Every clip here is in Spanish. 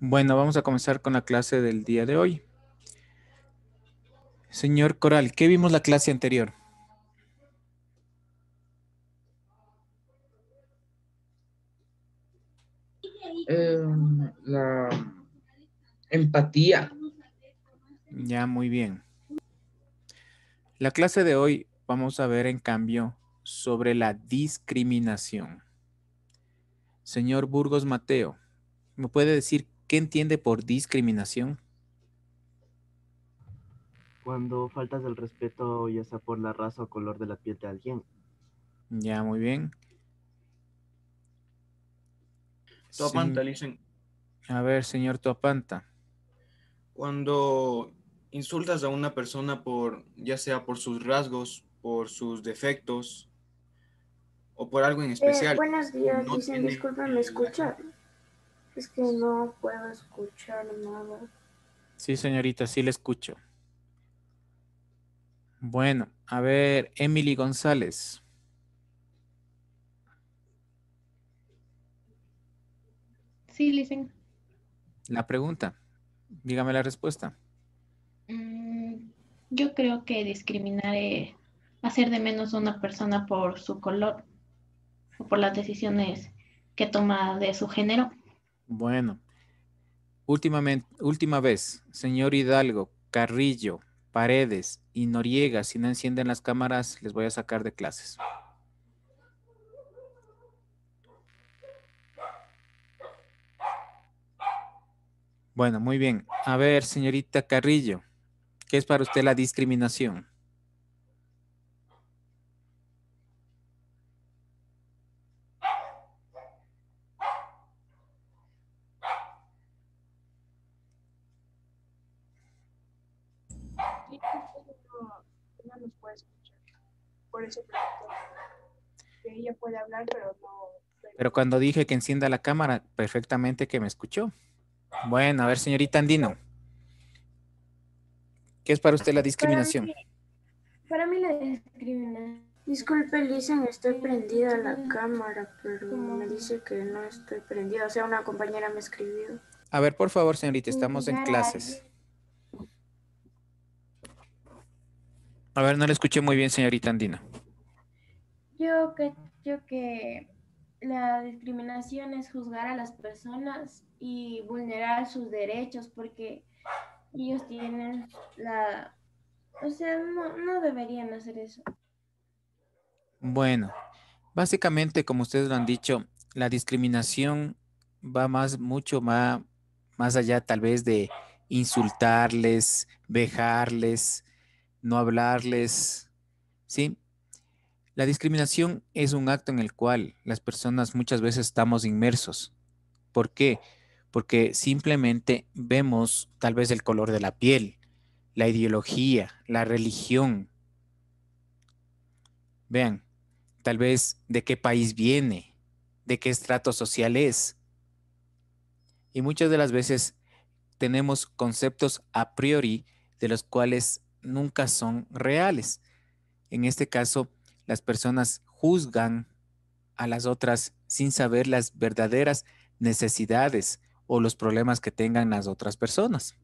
Bueno, vamos a comenzar con la clase del día de hoy. Señor Coral, ¿qué vimos la clase anterior? Em, la empatía. Ya, muy bien. La clase de hoy vamos a ver en cambio sobre la discriminación. Señor Burgos Mateo, ¿me puede decir ¿Qué entiende por discriminación? Cuando faltas el respeto, ya sea por la raza o color de la piel de alguien. Ya, muy bien. Tuapanta, dicen. A ver, señor Topanta. Cuando insultas a una persona por, ya sea por sus rasgos, por sus defectos o por algo en eh, especial. buenos días, dicen, Disculpen, ¿me escucha? Es que no puedo escuchar nada. Sí, señorita, sí le escucho. Bueno, a ver, Emily González. Sí, listen. La pregunta. Dígame la respuesta. Mm, yo creo que discriminar es eh, hacer de menos a una persona por su color o por las decisiones que toma de su género. Bueno. Últimamente, última vez, señor Hidalgo, Carrillo, Paredes y Noriega, si no encienden las cámaras, les voy a sacar de clases. Bueno, muy bien. A ver, señorita Carrillo, ¿qué es para usted la discriminación? por ella puede hablar, pero no. Pero... cuando dije que encienda la cámara, perfectamente que me escuchó. Bueno, a ver, señorita Andino. ¿Qué es para usted la discriminación? Para mí, la discriminación. Disculpe, dicen estoy prendida la cámara, pero me dice que no estoy prendida. O sea, una compañera me escribió. A ver, por favor, señorita, estamos en clases. A ver, no le escuché muy bien, señorita Andina. Yo creo que la discriminación es juzgar a las personas y vulnerar sus derechos porque ellos tienen la... O sea, no, deberían hacer eso. Bueno, básicamente, como ustedes lo han dicho, la discriminación va más, mucho más, más allá tal vez de insultarles, vejarles, no hablarles, ¿sí? La discriminación es un acto en el cual las personas muchas veces estamos inmersos. ¿Por qué? Porque simplemente vemos tal vez el color de la piel, la ideología, la religión. Vean, tal vez de qué país viene, de qué estrato social es. Y muchas de las veces tenemos conceptos a priori de los cuales nunca son reales. En este caso, las personas juzgan a las otras sin saber las verdaderas necesidades o los problemas que tengan las otras personas.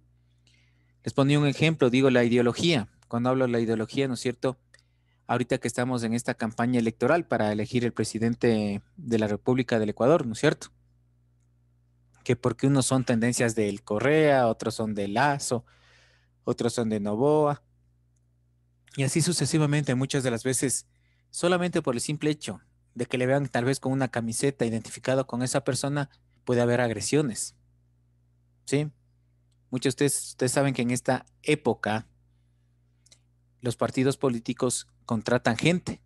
Les ponía un ejemplo, digo la ideología. Cuando hablo de la ideología, ¿no es cierto? Ahorita que estamos en esta campaña electoral para elegir el presidente de la República del Ecuador, ¿no es cierto? Que porque unos son tendencias del Correa, otros son de Lazo, otros son de Novoa, y así sucesivamente muchas de las veces, solamente por el simple hecho de que le vean tal vez con una camiseta identificada con esa persona, puede haber agresiones. ¿Sí? Muchos de ustedes, ustedes saben que en esta época los partidos políticos contratan gente,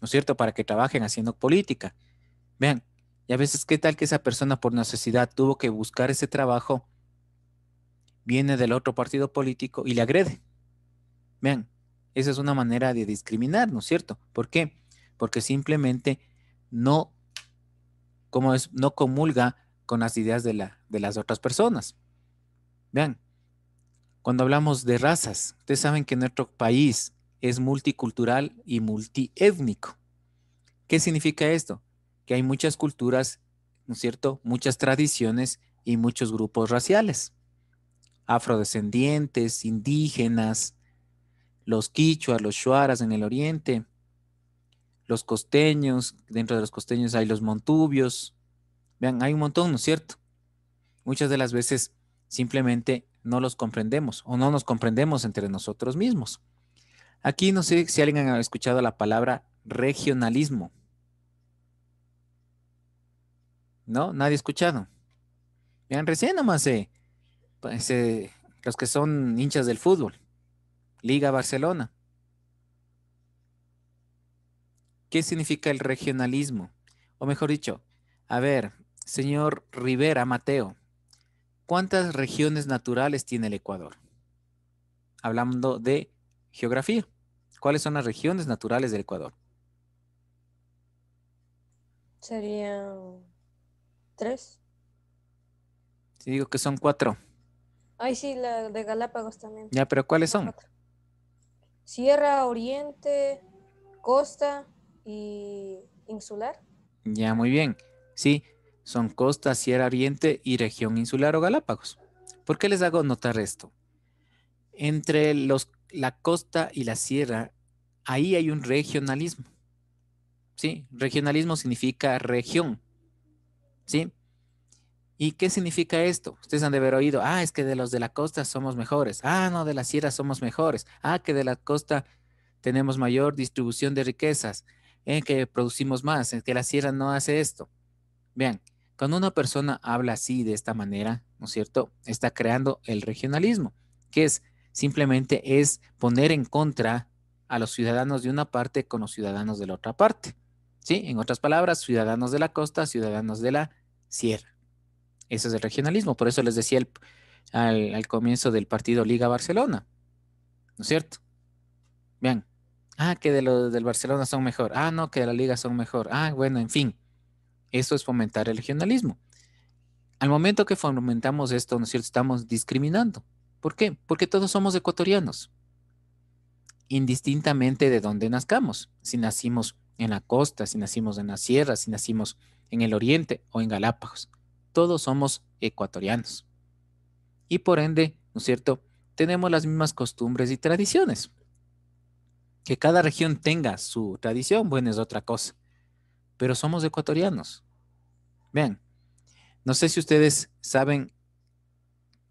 ¿no es cierto?, para que trabajen haciendo política. Vean, y a veces qué tal que esa persona por necesidad tuvo que buscar ese trabajo, viene del otro partido político y le agrede. Vean, esa es una manera de discriminar, ¿no es cierto? ¿Por qué? Porque simplemente no, es, no comulga con las ideas de, de las otras personas. Vean, cuando hablamos de razas, ustedes saben que nuestro país es multicultural y multiétnico. ¿Qué significa esto? Que hay muchas culturas, ¿no es cierto? Muchas tradiciones y muchos grupos raciales. Afrodescendientes, indígenas, los quichuas, los shuaras en el oriente, los costeños, dentro de los costeños hay los montubios. Vean, hay un montón, ¿no es cierto? Muchas de las veces simplemente no los comprendemos o no nos comprendemos entre nosotros mismos. Aquí no sé si alguien ha escuchado la palabra regionalismo. ¿No? Nadie ha escuchado. Vean, recién nomás pues, los que son hinchas del fútbol Liga Barcelona. ¿Qué significa el regionalismo? O mejor dicho, a ver, señor Rivera Mateo, ¿cuántas regiones naturales tiene el Ecuador? Hablando de geografía, ¿cuáles son las regiones naturales del Ecuador? Serían tres. Si digo que son cuatro. Ay, sí, la de Galápagos también. Ya, pero ¿cuáles son? Cuatro. Sierra, Oriente, Costa y Insular. Ya, muy bien. Sí, son Costa, Sierra, Oriente y región insular o Galápagos. ¿Por qué les hago notar esto? Entre los, la costa y la sierra, ahí hay un regionalismo. ¿Sí? Regionalismo significa región. ¿Sí? ¿Y qué significa esto? Ustedes han de haber oído, ah, es que de los de la costa somos mejores, ah, no, de la sierra somos mejores, ah, que de la costa tenemos mayor distribución de riquezas, en eh, que producimos más, en eh, que la sierra no hace esto. Vean, cuando una persona habla así, de esta manera, ¿no es cierto? Está creando el regionalismo, que es simplemente es poner en contra a los ciudadanos de una parte con los ciudadanos de la otra parte. ¿Sí? En otras palabras, ciudadanos de la costa, ciudadanos de la sierra. Ese es el regionalismo. Por eso les decía al, comienzo del partido Liga Barcelona. ¿No es cierto? Vean. Ah, que de los del Barcelona son mejor. Ah, no, que de la Liga son mejor. Ah, bueno, en fin. Eso es fomentar el regionalismo. Al momento que fomentamos esto, ¿no es cierto? Estamos discriminando. ¿Por qué? Porque todos somos ecuatorianos. Indistintamente de dónde nazcamos. Si nacimos en la costa, si nacimos en la sierra, si nacimos en el oriente o en Galápagos todos somos ecuatorianos. Y por ende, ¿no es cierto? Tenemos las mismas costumbres y tradiciones. Que cada región tenga su tradición, bueno, es otra cosa. Pero somos ecuatorianos. Vean, no sé si ustedes saben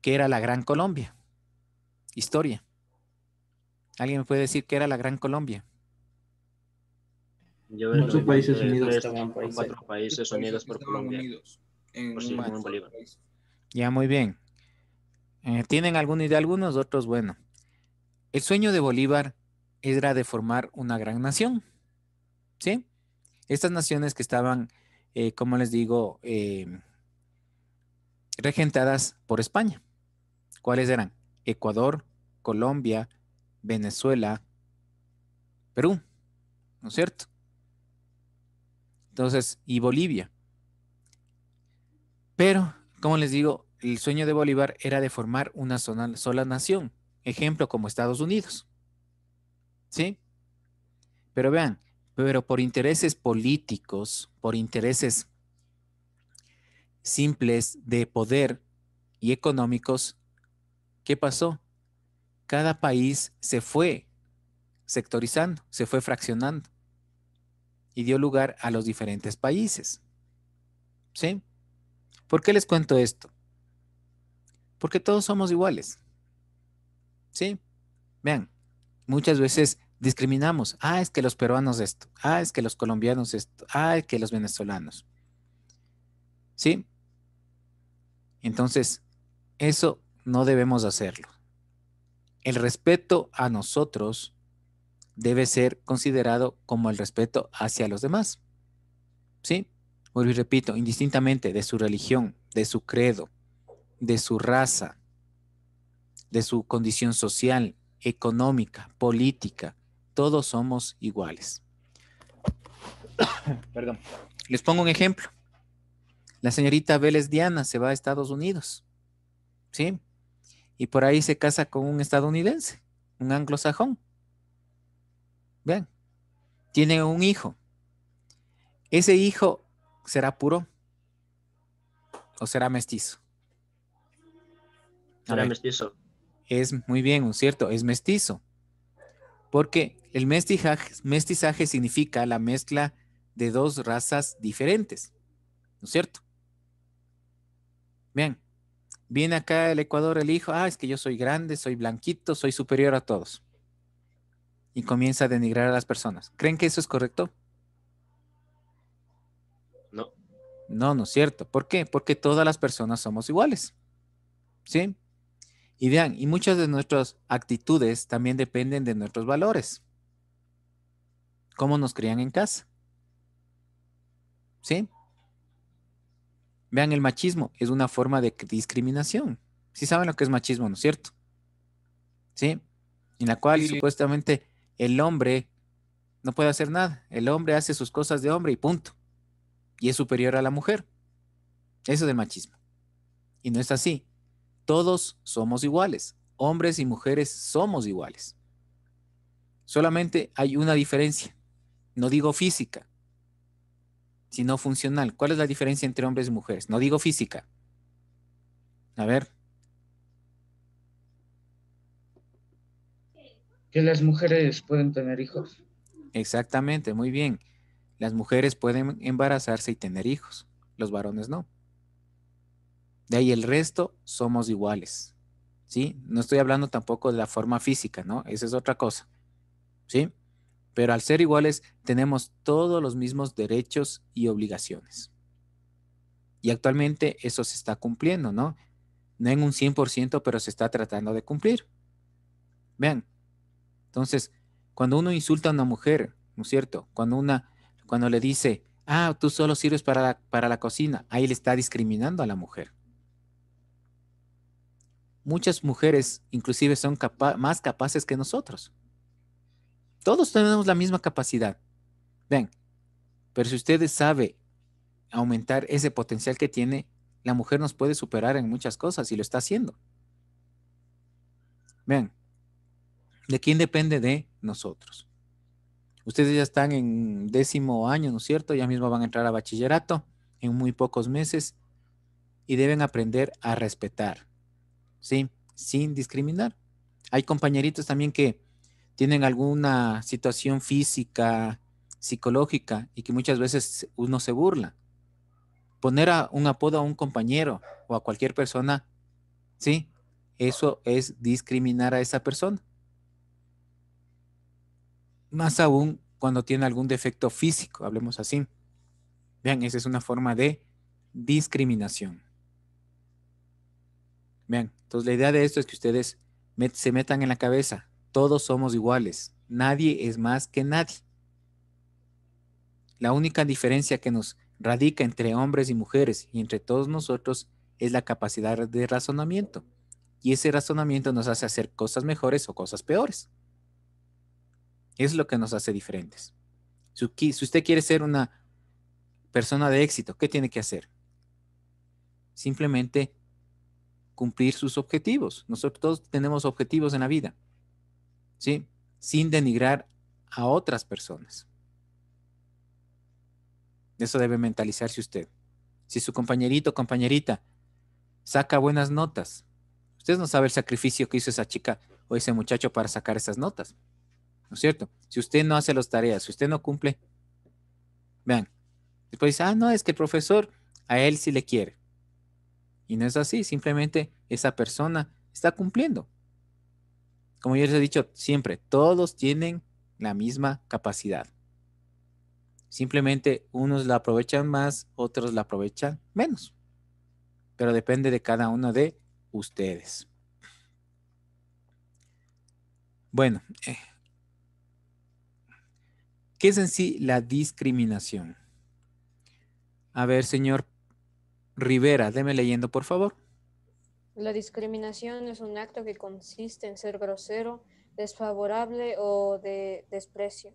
qué era la Gran Colombia. Historia. ¿Alguien puede decir qué era la Gran Colombia? Yo Muchos países unidos cuatro países unidos por Colombia en, Bolívar. Pues. Ya, muy bien. Eh, Tienen alguna idea algunos, otros bueno. El sueño de Bolívar era de formar una gran nación. ¿Sí? Estas naciones que estaban, eh, como les digo, eh, regentadas por España. ¿Cuáles eran? Ecuador, Colombia, Venezuela, Perú, ¿no es cierto? Entonces, y Bolivia. Pero, como les digo, el sueño de Bolívar era de formar una sola, nación, ejemplo como Estados Unidos. ¿Sí? Pero vean, pero por intereses políticos, por intereses simples de poder y económicos, ¿qué pasó? Cada país se fue sectorizando, se fue fraccionando y dio lugar a los diferentes países. ¿Sí? ¿Por qué les cuento esto? Porque todos somos iguales. ¿Sí? Vean, muchas veces discriminamos. Ah, es que los peruanos esto. Ah, es que los colombianos esto. Ah, es que los venezolanos. ¿Sí? Entonces, eso no debemos hacerlo. El respeto a nosotros debe ser considerado como el respeto hacia los demás. ¿Sí? y repito, indistintamente de su religión, de su credo, de su raza, de su condición social, económica, política, todos somos iguales. Perdón. Les pongo un ejemplo. La señorita Vélez Diana se va a Estados Unidos, ¿sí? Y por ahí se casa con un estadounidense, un anglosajón. Vean, tiene un hijo. Ese hijo será puro o será mestizo? será mestizo. Es muy bien, un cierto, es mestizo. Porque el mestizaje, mestizaje significa la mezcla de dos razas diferentes, ¿no es cierto? Bien, viene acá el Ecuador el hijo, ah, es que yo soy grande, soy blanquito, soy superior a todos. Y comienza a denigrar a las personas. ¿Creen que eso es correcto? No, no es cierto. ¿Por qué? Porque todas las personas somos iguales. ¿Sí? Y vean, y muchas de nuestras actitudes también dependen de nuestros valores. ¿Cómo nos crían en casa? ¿Sí? Vean, el machismo es una forma de discriminación. Sí saben lo que es machismo, ¿no es cierto? ¿Sí? En la cual supuestamente el hombre no puede hacer nada. El hombre hace sus cosas de hombre y punto y es superior a la mujer. Eso de machismo. Y no es así. Todos somos iguales. Hombres y mujeres somos iguales. Solamente hay una diferencia. No digo física, sino funcional. ¿Cuál es la diferencia entre hombres y mujeres? No digo física. A ver. Que las mujeres pueden tener hijos. Exactamente, muy bien. Las mujeres pueden embarazarse y tener hijos, los varones no. De ahí el resto somos iguales. ¿Sí? No estoy hablando tampoco de la forma física, ¿no? Esa es otra cosa. ¿Sí? Pero al ser iguales tenemos todos los mismos derechos y obligaciones. Y actualmente eso se está cumpliendo, ¿no? No en un 100%, pero se está tratando de cumplir. Vean. Entonces, cuando uno insulta a una mujer, ¿no es cierto? Cuando una cuando le dice, ah, tú solo sirves para la, para la cocina, ahí le está discriminando a la mujer. Muchas mujeres inclusive son más capaces que nosotros. Todos tenemos la misma capacidad. Ven, pero si usted sabe aumentar ese potencial que tiene, la mujer nos puede superar en muchas cosas y lo está haciendo. Ven, ¿de quién depende de nosotros? Ustedes ya están en décimo año, ¿no es cierto? Ya mismo van a entrar a bachillerato en muy pocos meses y deben aprender a respetar, ¿sí? Sin discriminar. Hay compañeritos también que tienen alguna situación física, psicológica y que muchas veces uno se burla. Poner a un apodo a un compañero o a cualquier persona, ¿sí? Eso es discriminar a esa persona más aún cuando tiene algún defecto físico, hablemos así. Vean, esa es una forma de discriminación. Vean, entonces la idea de esto es que ustedes se metan en la cabeza, todos somos iguales, nadie es más que nadie. La única diferencia que nos radica entre hombres y mujeres y entre todos nosotros es la capacidad de razonamiento. Y ese razonamiento nos hace hacer cosas mejores o cosas peores. Es lo que nos hace diferentes. Si usted quiere ser una persona de éxito, ¿qué tiene que hacer? Simplemente cumplir sus objetivos. Nosotros todos tenemos objetivos en la vida, ¿sí? Sin denigrar a otras personas. Eso debe mentalizarse usted. Si su compañerito o compañerita saca buenas notas, usted no sabe el sacrificio que hizo esa chica o ese muchacho para sacar esas notas. ¿no es cierto? Si usted no hace las tareas, si usted no cumple, vean, después dice, ah, no, es que el profesor a él sí le quiere. Y no es así, simplemente esa persona está cumpliendo. Como yo les he dicho siempre, todos tienen la misma capacidad. Simplemente unos la aprovechan más, otros la aprovechan menos. Pero depende de cada uno de ustedes. Bueno, eh, ¿Qué es en sí la discriminación? A ver, señor Rivera, déme leyendo, por favor. La discriminación es un acto que consiste en ser grosero, desfavorable o de desprecio.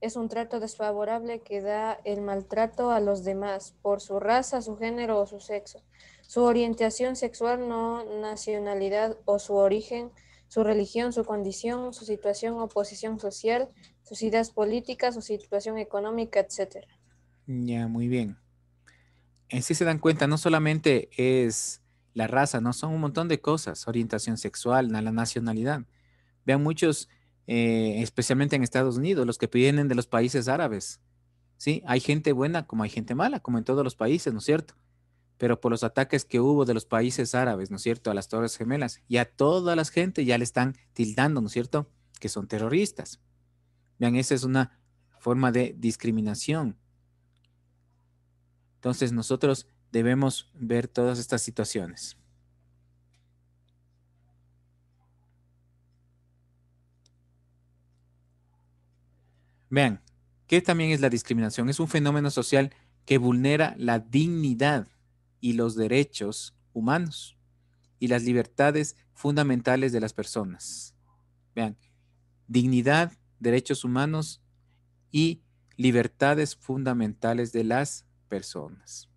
Es un trato desfavorable que da el maltrato a los demás por su raza, su género o su sexo, su orientación sexual, no nacionalidad o su origen, su religión, su condición, su situación o posición social, sus ideas políticas, su situación económica, etc. Ya, muy bien. En sí se dan cuenta, no solamente es la raza, no son un montón de cosas, orientación sexual, la nacionalidad. Vean muchos, eh, especialmente en Estados Unidos, los que vienen de los países árabes. Sí, hay gente buena como hay gente mala, como en todos los países, ¿no es cierto? Pero por los ataques que hubo de los países árabes, ¿no es cierto?, a las Torres Gemelas y a toda la gente ya le están tildando, ¿no es cierto?, que son terroristas. Vean, esa es una forma de discriminación. Entonces nosotros debemos ver todas estas situaciones. Vean, ¿qué también es la discriminación? Es un fenómeno social que vulnera la dignidad y los derechos humanos y las libertades fundamentales de las personas. Vean, dignidad derechos humanos y libertades fundamentales de las personas.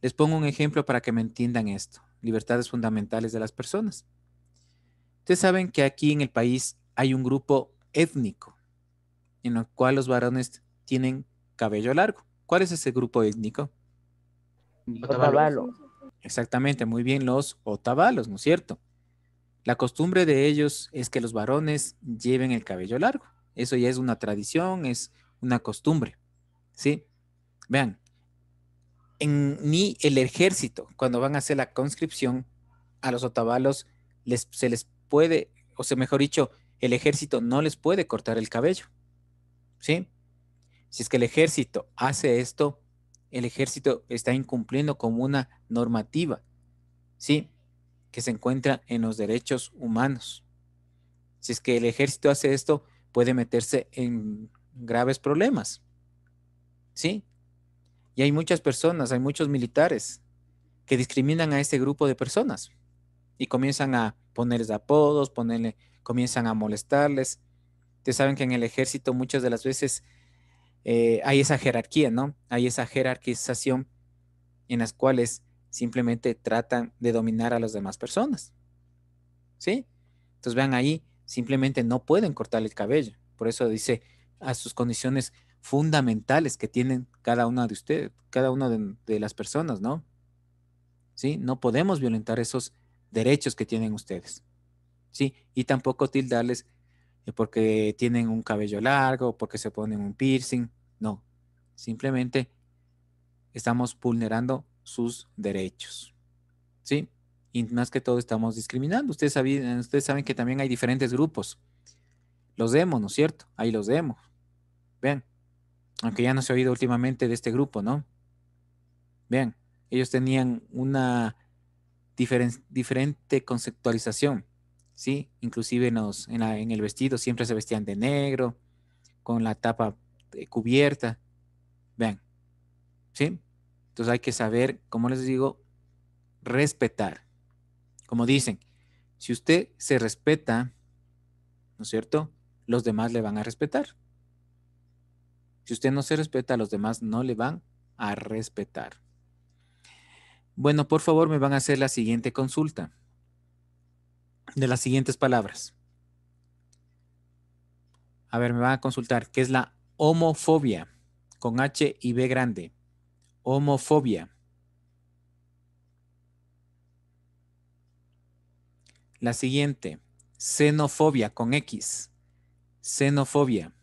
Les pongo un ejemplo para que me entiendan esto, libertades fundamentales de las personas. Ustedes saben que aquí en el país hay un grupo étnico en el cual los varones tienen cabello largo. ¿Cuál es ese grupo étnico? Otavalo. Exactamente, muy bien, los otavalos, ¿no es cierto? La costumbre de ellos es que los varones lleven el cabello largo. Eso ya es una tradición, es una costumbre. ¿Sí? Vean, en, ni el ejército, cuando van a hacer la conscripción, a los otavalos les, se les puede, o sea, mejor dicho, el ejército no les puede cortar el cabello. ¿Sí? Si es que el ejército hace esto, el ejército está incumpliendo como una normativa. ¿Sí? que se encuentra en los derechos humanos. Si es que el ejército hace esto, puede meterse en graves problemas. ¿Sí? Y hay muchas personas, hay muchos militares que discriminan a ese grupo de personas y comienzan a ponerles apodos, ponerle, comienzan a molestarles. Ustedes saben que en el ejército muchas de las veces eh, hay esa jerarquía, ¿no? Hay esa jerarquización en las cuales simplemente tratan de dominar a las demás personas. ¿Sí? Entonces vean ahí, simplemente no pueden cortar el cabello. Por eso dice a sus condiciones fundamentales que tienen cada una de ustedes, cada una de, de las personas, ¿no? ¿Sí? No podemos violentar esos derechos que tienen ustedes. ¿Sí? Y tampoco tildarles eh, porque tienen un cabello largo, porque se ponen un piercing. No, simplemente estamos vulnerando sus derechos. ¿Sí? Y más que todo estamos discriminando. Ustedes, ustedes saben que también hay diferentes grupos. Los demos, ¿no es cierto? Ahí los demos. Vean. Aunque ya no se ha oído últimamente de este grupo, ¿no? Vean. Ellos tenían una diferente conceptualización. ¿Sí? Inclusive en, en, el vestido siempre se vestían de negro, con la tapa eh, cubierta. Vean. ¿Sí? Entonces hay que saber, como les digo, respetar. Como dicen, si usted se respeta, ¿no es cierto? Los demás le van a respetar. Si usted no se respeta, los demás no le van a respetar. Bueno, por favor, me van a hacer la siguiente consulta de las siguientes palabras. A ver, me van a consultar qué es la homofobia con H y B grande. Homofobia. La siguiente, xenofobia con X. Xenofobia.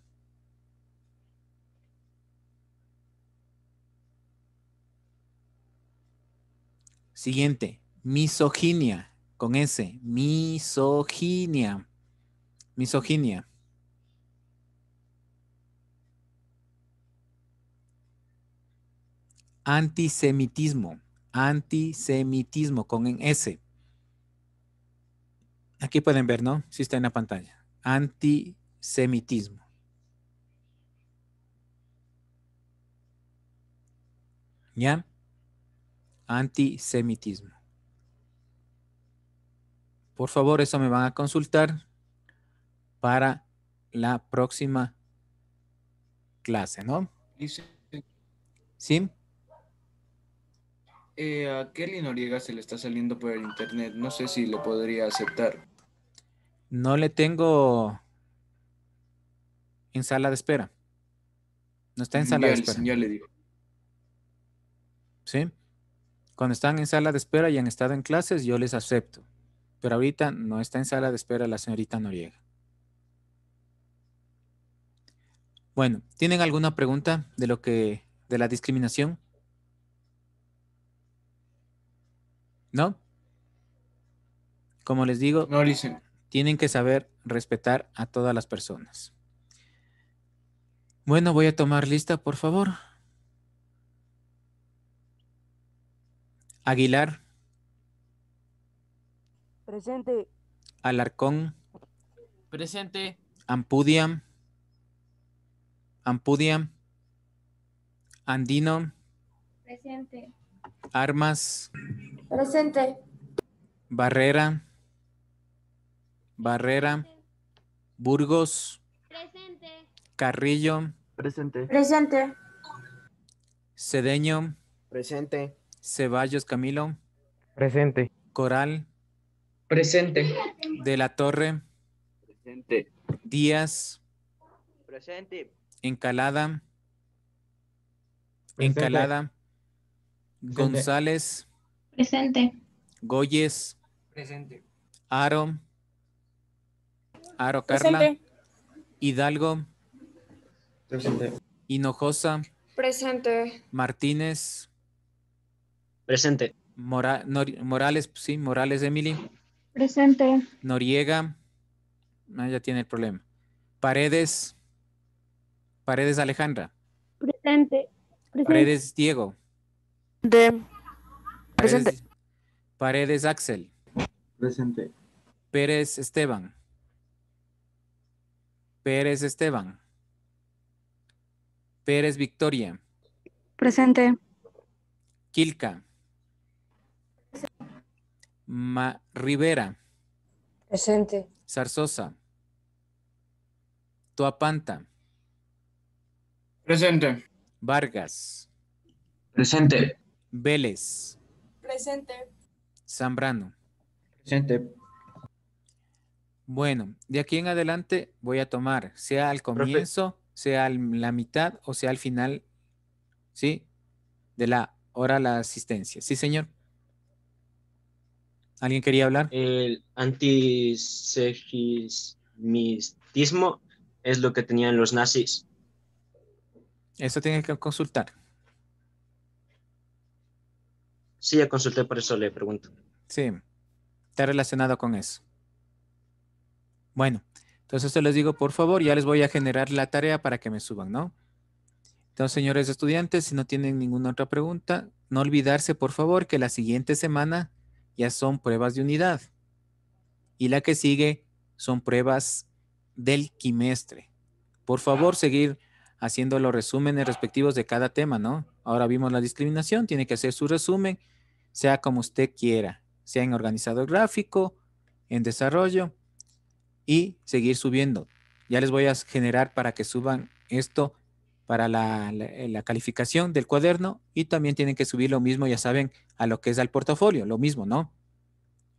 Siguiente, misoginia con S. Misoginia. Misoginia. Antisemitismo. Antisemitismo con en S. Aquí pueden ver, ¿no? Si está en la pantalla. Antisemitismo. ¿Ya? Antisemitismo. Por favor, eso me van a consultar para la próxima clase, ¿no? ¿Sí? Eh, a Kelly Noriega se le está saliendo por el internet. No sé si le podría aceptar. No le tengo en sala de espera. No está en mm, sala de espera. Ya le digo. ¿Sí? Cuando están en sala de espera y han estado en clases, yo les acepto. Pero ahorita no está en sala de espera la señorita Noriega. Bueno, ¿tienen alguna pregunta de lo que de la discriminación? ¿No? Como les digo, tienen que saber respetar a todas las personas. Bueno, voy a tomar lista, por favor. Aguilar. Presente. Alarcón. Presente. Ampudia. Ampudia. Andino. Presente. Armas. Presente. Barrera. Barrera. Burgos. Presente. Carrillo. Presente. Presente. Cedeño. Presente. Ceballos Camilo. Presente. Coral. Presente. De la Torre. Presente. Díaz. Presente. Encalada. Encalada. González. Presente. Goyes. Presente. Aro. Aro Carla. Presente. Hidalgo. Presente. Hinojosa. Presente. Martínez. Presente. Morales, pues sí, Morales Emily. Presente. Noriega. Ah, ya tiene el problema. Paredes. Paredes Alejandra. Presente. Presente. Paredes Diego. De. Presente. Paredes, Axel. Presente. Pérez Esteban. Pérez Esteban. Pérez Victoria. Presente. Quilca. Ma Rivera. Presente. Zarzosa. Tuapanta. Presente. Vargas. Presente. Vélez. Presente. Zambrano. Presente. Bueno, de aquí en adelante voy a tomar, sea al comienzo, sea la mitad o sea al final, ¿sí? De la hora la asistencia. Sí, señor. ¿Alguien quería hablar? El antisemitismo es lo que tenían los nazis. Eso tiene que consultar. Sí, ya consulté, por eso le pregunto. Sí, está relacionado con eso. Bueno, entonces se les digo, por favor, ya les voy a generar la tarea para que me suban, ¿no? Entonces, señores estudiantes, si no tienen ninguna otra pregunta, no olvidarse, por favor, que la siguiente semana ya son pruebas de unidad. Y la que sigue son pruebas del quimestre. Por favor, seguir haciendo los resúmenes respectivos de cada tema, ¿no? Ahora vimos la discriminación, tiene que hacer su resumen, sea como usted quiera, sea en organizado gráfico, en desarrollo y seguir subiendo. Ya les voy a generar para que suban esto para la, calificación del cuaderno y también tienen que subir lo mismo, ya saben, a lo que es al portafolio, lo mismo, ¿no?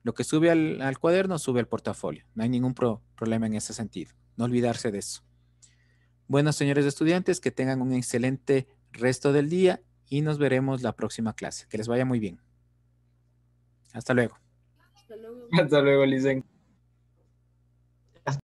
Lo que sube al, cuaderno sube al portafolio. No hay ningún problema en ese sentido. No olvidarse de eso. Bueno, señores estudiantes, que tengan un excelente resto del día y nos veremos la próxima clase. Que les vaya muy bien. Hasta luego. Hasta luego, Hasta